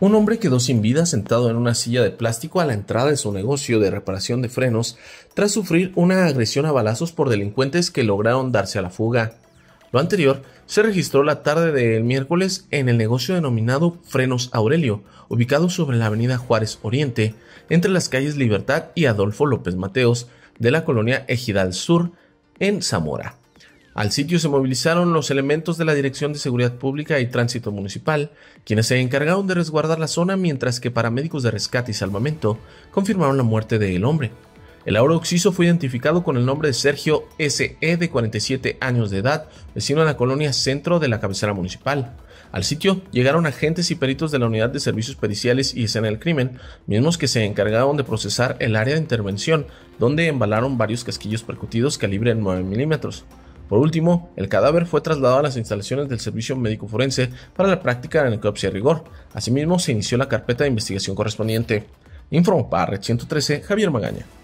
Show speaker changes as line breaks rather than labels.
Un hombre quedó sin vida sentado en una silla de plástico a la entrada de su negocio de reparación de frenos tras sufrir una agresión a balazos por delincuentes que lograron darse a la fuga. Lo anterior se registró la tarde del miércoles en el negocio denominado Frenos Aurelio, ubicado sobre la avenida Juárez Oriente, entre las calles Libertad y Adolfo López Mateos, de la colonia Ejidal Sur, en Zamora. Al sitio se movilizaron los elementos de la Dirección de Seguridad Pública y Tránsito Municipal, quienes se encargaron de resguardar la zona mientras que paramédicos de rescate y salvamento confirmaron la muerte del hombre. El auro occiso fue identificado con el nombre de Sergio S.E. de 47 años de edad, vecino de la colonia centro de la cabecera municipal. Al sitio llegaron agentes y peritos de la Unidad de Servicios Periciales y Escena del Crimen, mismos que se encargaron de procesar el área de intervención, donde embalaron varios casquillos percutidos calibre 9 milímetros. Por último, el cadáver fue trasladado a las instalaciones del Servicio Médico Forense para la práctica de necropsia de rigor. Asimismo, se inició la carpeta de investigación correspondiente. Info para Red 113, Javier Magaña.